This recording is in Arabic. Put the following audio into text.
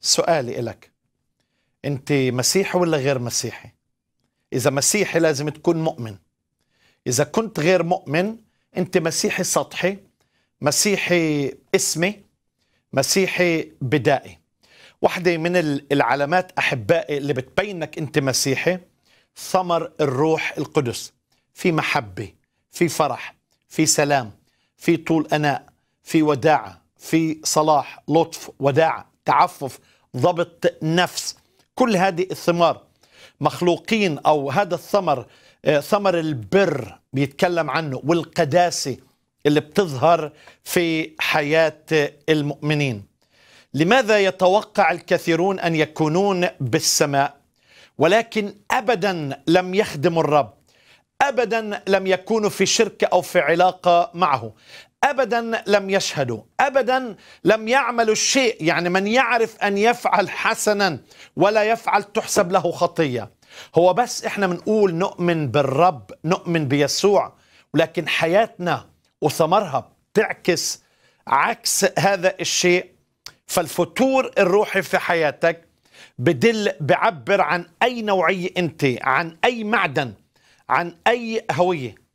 سؤالي إلك أنت مسيحي ولا غير مسيحي؟ إذا مسيحي لازم تكون مؤمن إذا كنت غير مؤمن أنت مسيحي سطحي مسيحي اسمي مسيحي بدائي واحدة من العلامات أحبائي اللي بتبينك أنت مسيحي ثمر الروح القدس في محبة في فرح في سلام في طول أناء في وداعة في صلاح لطف وداعة تعفف ضبط نفس كل هذه الثمار مخلوقين أو هذا الثمر آه، ثمر البر بيتكلم عنه والقداسة اللي بتظهر في حياة المؤمنين لماذا يتوقع الكثيرون أن يكونون بالسماء ولكن أبدا لم يخدموا الرب أبدا لم يكونوا في شركة أو في علاقة معه ابدا لم يشهدوا ابدا لم يعملوا الشيء يعني من يعرف ان يفعل حسنا ولا يفعل تحسب له خطيه هو بس احنا بنقول نؤمن بالرب نؤمن بيسوع ولكن حياتنا وثمرها تعكس عكس هذا الشيء فالفتور الروحي في حياتك بدل بعبر عن اي نوعيه انت عن اي معدن عن اي هويه